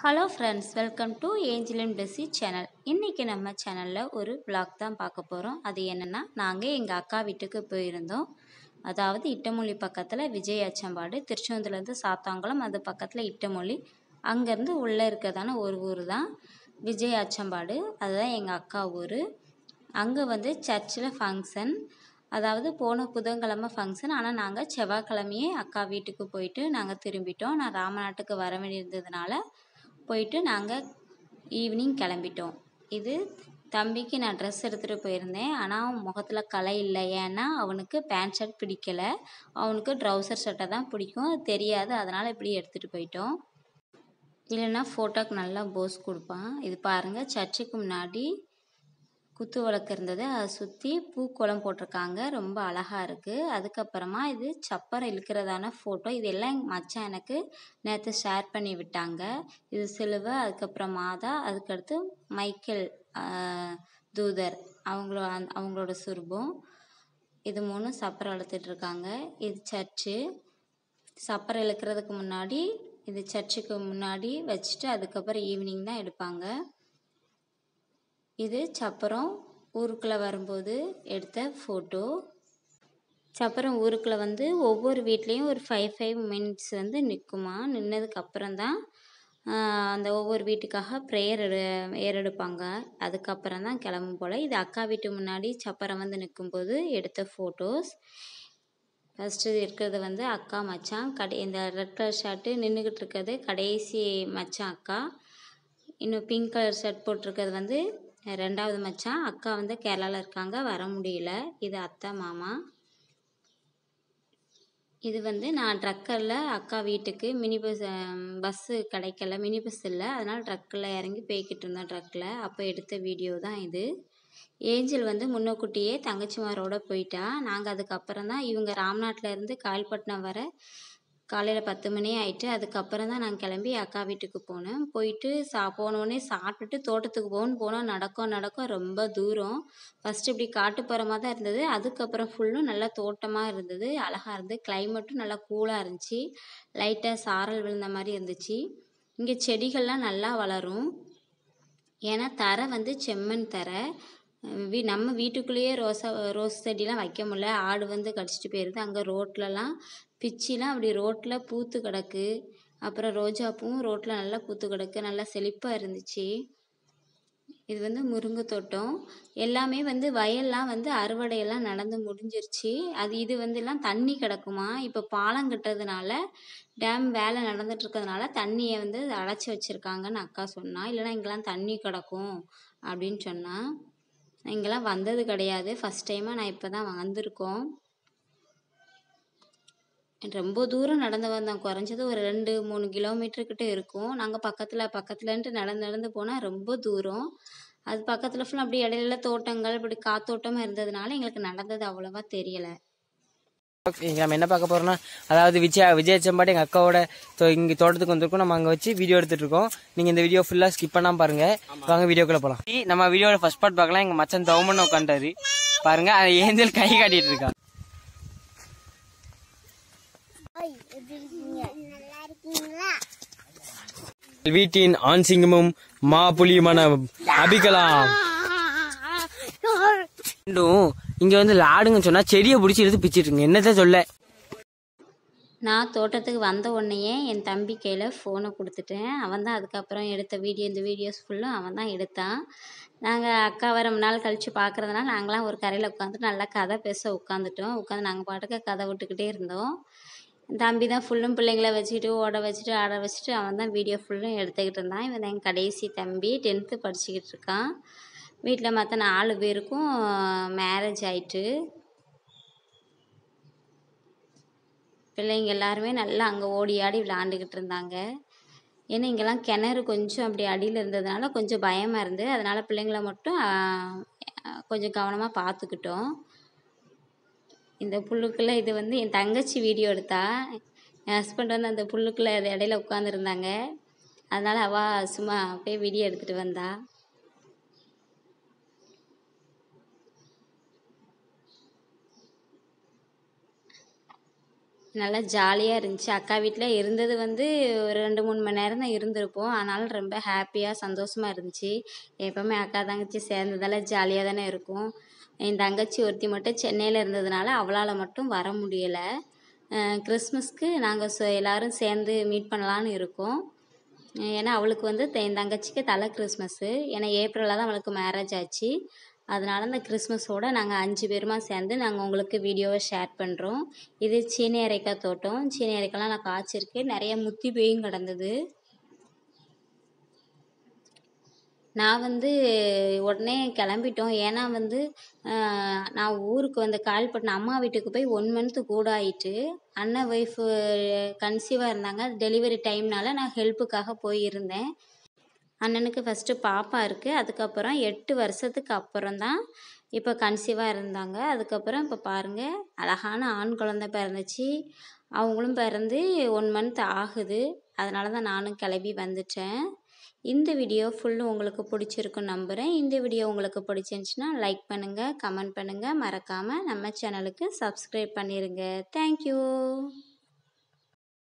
hello friends welcome to Angeline Blessy channel இன்றைக்கி நம்ம சேனலில் ஒரு பிளாக் தான் பார்க்க போகிறோம் அது என்னென்னா நாங்கள் எங்கள் அக்கா வீட்டுக்கு போயிருந்தோம் அதாவது இட்டமொழி பக்கத்தில் விஜய் அச்சம்பாடு திருச்செந்தூர்லேருந்து சாத்தாங்குளம் அது பக்கத்தில் இட்டமொழி அங்கேருந்து உள்ளே இருக்கிறதான ஒரு ஊர் தான் விஜய் அச்சம்பாடு அதுதான் எங்கள் அக்கா ஊர் அங்கே வந்து சர்ச்சில் ஃபங்க்ஷன் அதாவது போன புதன்கிழமை ஃபங்க்ஷன் ஆனால் நாங்கள் செவ்வாய்க்கிழமையே அக்கா வீட்டுக்கு போயிட்டு நாங்கள் திரும்பிட்டோம் நான் ராமநாட்டுக்கு வர வேண்டியிருந்ததுனால போயிட்டு நாங்கள் ஈவினிங் கிளம்பிட்டோம் இது தம்பிக்கு நான் ட்ரெஸ் எடுத்துகிட்டு போயிருந்தேன் ஆனால் அவன் முகத்தில் களை இல்லை ஏன்னா அவனுக்கு பேண்ட் ஷர்ட் பிடிக்கலை அவனுக்கு ட்ரௌசர் ஷர்ட்டை தான் பிடிக்கும் தெரியாது அதனால் இப்படி எடுத்துகிட்டு போயிட்டோம் இல்லைன்னா ஃபோட்டோக்கு நல்லா போஸ் கொடுப்பான் இது பாருங்கள் சர்ச்சுக்கு முன்னாடி குத்து விளக்கு இருந்தது அதை சுற்றி பூக்கோளம் போட்டிருக்காங்க ரொம்ப அழகாக இருக்குது அதுக்கப்புறமா இது சப்பரம் இழுக்கிறதான ஃபோட்டோ இது எல்லாம் எங்கள் மச்சான் எனக்கு நேற்று ஷேர் பண்ணி விட்டாங்க இது சிலுவை அதுக்கப்புறம் மாதா அதுக்கடுத்து மைக்கேல் தூதர் அந் அவங்களோட சுரூபம் இது மூணும் சப்பரம் இருக்காங்க இது சர்ச்சு சப்பரம் இழுக்கிறதுக்கு முன்னாடி இது சர்ச்சுக்கு முன்னாடி வச்சுட்டு அதுக்கப்புறம் ஈவினிங் தான் எடுப்பாங்க இது சப்பரம் ஊருக்குள்ளே வரும்போது எடுத்த ஃபோட்டோ சப்பரம் ஊருக்குள்ளே வந்து ஒவ்வொரு வீட்லேயும் ஒரு ஃபைவ் ஃபைவ் மினிட்ஸ் வந்து நிற்குமா நின்னதுக்கப்புறம் தான் அந்த ஒவ்வொரு வீட்டுக்காக ப்ரேயர் எடு ஏறெடுப்பாங்க அதுக்கப்புறம் தான் கிளம்பும் போல் இது அக்கா வீட்டு முன்னாடி சப்பரம் வந்து நிற்கும்போது எடுத்த ஃபோட்டோஸ் ஃபஸ்ட்டு இருக்கிறது வந்து அக்கா மச்சான் கடை இந்த ரெட் கலர் ஷர்ட்டு நின்றுக்கிட்டு இருக்கிறது கடைசி மச்சான் அக்கா இன்னும் பிங்க் கலர் ஷர்ட் போட்டிருக்கிறது வந்து ரெண்டாவது மச்சான் அக்கா வந்து கேரளாவில் இருக்காங்க வர முடியல இது அத்தை மாமா இது வந்து நான் ட்ரக்கரில் அக்கா வீட்டுக்கு மினி பஸ் பஸ்ஸு கிடைக்கல மினி பஸ் இல்லை அதனால் ட்ரக்கில் இறங்கி போய்கிட்டு இருந்தேன் ட்ரக்கில் அப்போ எடுத்த வீடியோ தான் இது ஏஞ்சல் வந்து முன்னக்குட்டியே தங்கச்சிமாரோட போயிட்டா நாங்கள் அதுக்கப்புறம் தான் இவங்க ராம்நாட்டிலேருந்து கால்பட்டினம் வர காலையில் பத்து மணி ஆகிட்டு அதுக்கப்புறம் தான் நான் கிளம்பி அக்கா வீட்டுக்கு போனேன் போயிட்டு சா போனோடனே சாப்பிட்டுட்டு தோட்டத்துக்கு போகணுன்னு போனால் நடக்கும் நடக்கும் ரொம்ப தூரம் ஃபஸ்ட்டு இப்படி காட்டுப்புறமாக தான் இருந்தது அதுக்கப்புறம் ஃபுல்லும் நல்லா தோட்டமாக இருந்தது அழகாக இருந்தது கிளைமேட்டும் நல்லா கூலாக இருந்துச்சு லைட்டாக சாரல் விழுந்த மாதிரி இருந்துச்சு இங்கே செடிகள்லாம் நல்லா வளரும் ஏன்னா தரை வந்து செம்மண் தரை வீ நம்ம வீட்டுக்குள்ளேயே ரோசா ரோஸ் செடிலாம் வைக்க முடியல ஆடு வந்து கடிச்சிட்டு போயிடுது அங்கே ரோட்லலாம் பிச்சிலாம் அப்படி ரோட்டில் பூத்து கிடக்கு அப்புறம் ரோஜா பூவும் ரோட்டில் நல்லா பூத்து கிடக்கு நல்லா செழிப்பாக இருந்துச்சு இது வந்து முருங்கை தோட்டம் எல்லாமே வந்து வயல்லாம் வந்து அறுவடையெல்லாம் நடந்து முடிஞ்சிருச்சு அது இது வந்து எல்லாம் தண்ணி கிடக்குமா இப்போ பாலம் கட்டுறதுனால டேம் வேலை நடந்துட்டு இருக்கிறதுனால தண்ணியை வந்து அடைச்சி வச்சுருக்காங்கன்னு அக்கா சொன்னா இல்லைனா இங்கெல்லாம் தண்ணி கிடக்கும் அப்படின்னு சொன்னா இங்கெல்லாம் வந்தது கிடையாது ஃபஸ்ட் டைமாக நான் இப்போ தான் வந்திருக்கோம் ரொம்ப தூரம் நடந்து வந்தோம் குறைஞ்சது ஒரு ரெண்டு மூணு கிலோமீட்டர் கிட்ட இருக்கும் நாங்கள் பக்கத்தில் பக்கத்துலன்ட்டு நடந்து நடந்து போனால் ரொம்ப தூரம் அது பக்கத்தில் ஃபுல்லாக அப்படி இடையில தோட்டங்கள் இப்படி காத்தோட்டமாக இருந்ததுனால எங்களுக்கு நடந்தது அவ்வளோவா தெரியலை நம்ம என்ன பார்க்க போகிறோம்னா அதாவது விஜய் விஜய் செம்பாட்டி எங்கள் அக்காவோட இங்கே தோட்டத்துக்கு வந்திருக்கோம் நம்ம அங்கே வச்சு வீடியோ எடுத்துகிட்டு இருக்கோம் நீங்கள் இந்த வீடியோ ஃபுல்லாக ஸ்கிப் பண்ணாமல் பாருங்கள் வாங்க வீடியோக்குள்ளே போகலாம் நம்ம வீடியோட ஃபஸ்ட் பார்ட் பார்க்கலாம் எங்கள் மச்சன் தவமன் உட்காந்துட்டாரு பாருங்கள் ஏஞ்சல் கை காட்டிகிட்டு இருக்கா வீட்டின் ஆண் சிங்கமும் மா புலியுமான அபிகலாம் இங்க வந்து லாடுங்க சொன்னா செடியை பிடிச்சி எடுத்து பிச்சிருங்க என்னத்த சொல்ல நான் தோட்டத்துக்கு வந்த உடனேயே என் தம்பி கையில் ஃபோனை கொடுத்துட்டேன் அவன் தான் அதுக்கப்புறம் எடுத்த வீடியோ இந்த வீடியோஸ் ஃபுல்லும் அவன் தான் எடுத்தான் நாங்கள் அக்காவை ரொம்ப நாள் கழித்து பார்க்குறதுனால நாங்களாம் ஒரு கரையில் உட்காந்துட்டு நல்லா கதை பேச உட்காந்துட்டோம் உட்காந்து நாங்கள் பாட்டுக்க கதை விட்டுக்கிட்டே இருந்தோம் தம்பி தான் ஃபுல்லும் பிள்ளைங்கள வச்சுக்கிட்டு ஓட வச்சுட்டு ஆட வச்சுட்டு அவன் தான் வீடியோ ஃபுல்லும் எடுத்துக்கிட்டு இருந்தான் இவன் தான் என் கடைசி தம்பி டென்த்து படிச்சுக்கிட்டு இருக்கான் வீட்டில் மற்ற நாலு பேருக்கும் மேரேஜ் ஆயிட்டு பிள்ளைங்க எல்லாருமே நல்லா அங்கே ஓடி ஆடி விளாண்டுக்கிட்டு இருந்தாங்க ஏன்னா இங்கெல்லாம் கிணறு கொஞ்சம் அப்படி அடியில் இருந்ததுனால கொஞ்சம் பயமாக இருந்து அதனால் பிள்ளைங்கள மட்டும் கொஞ்சம் கவனமாக பார்த்துக்கிட்டோம் இந்த புல்லுக்குள்ளே இது வந்து என் தங்கச்சி வீடியோ எடுத்தாள் என் ஹஸ்பண்ட் வந்து அந்த புல்லுக்குள்ளே அது இடையில உட்காந்துருந்தாங்க அதனால் அவள் சும்மா அப்படியே வீடியோ எடுத்துகிட்டு வந்தா நல்லா ஜாலியாக இருந்துச்சு அக்கா வீட்டில் இருந்தது வந்து ஒரு ரெண்டு மூணு மணி நேரம் தான் இருந்திருப்போம் ஆனாலும் ரொம்ப ஹாப்பியாக சந்தோஷமாக இருந்துச்சு எப்போவுமே அக்கா தங்கச்சி சேர்ந்ததால ஜாலியாக தானே இருக்கும் என் தங்கச்சி ஒருத்தி மட்டும் சென்னையில் இருந்ததுனால அவளால் மட்டும் வர முடியலை கிறிஸ்மஸ்க்கு நாங்கள் எல்லோரும் சேர்ந்து மீட் பண்ணலான்னு இருக்கோம் ஏன்னா அவளுக்கு வந்து என் தங்கச்சிக்கு தலை கிறிஸ்மஸ்ஸு ஏன்னா ஏப்ரலில் தான் அவளுக்கு மேரேஜ் ஆச்சு அதனால் அந்த கிறிஸ்மஸோடு நாங்கள் அஞ்சு பேருமா சேர்ந்து நாங்கள் உங்களுக்கு வீடியோவை ஷேர் பண்ணுறோம் இது சீனி அரைக்காய் தோட்டம் சீனி அரைக்காலாம் நான் காய்ச்சிருக்கு நிறைய முத்தி பேயும் கிடந்தது நான் வந்து உடனே கிளம்பிட்டோம் ஏன்னா வந்து நான் ஊருக்கு வந்து பண்ண அம்மா வீட்டுக்கு போய் ஒன் மந்த்து கூட ஆயிட்டு அண்ணன் ஒய்ஃபு கன்சீவாக இருந்தாங்க டெலிவரி டைம்னால நான் ஹெல்ப்புக்காக போயிருந்தேன் அண்ணனுக்கு ஃபஸ்ட்டு பாப்பா இருக்குது அதுக்கப்புறம் எட்டு வருஷத்துக்கு அப்புறம் தான் இப்போ கன்சீவாக இருந்தாங்க அதுக்கப்புறம் இப்போ பாருங்கள் அழகான ஆண் குழந்தை பிறந்துச்சு அவங்களும் பிறந்து ஒன் மந்த் ஆகுது அதனால தான் நானும் கிளம்பி வந்துட்டேன் இந்த வீடியோ ஃபுல்லும் உங்களுக்கு பிடிச்சிருக்கும் நம்புகிறேன் இந்த வீடியோ உங்களுக்கு பிடிச்சிருந்துச்சின்னா லைக் பண்ணுங்கள் கமெண்ட் பண்ணுங்கள் மறக்காமல் நம்ம சேனலுக்கு சப்ஸ்கிரைப் பண்ணிடுங்க தேங்க்யூ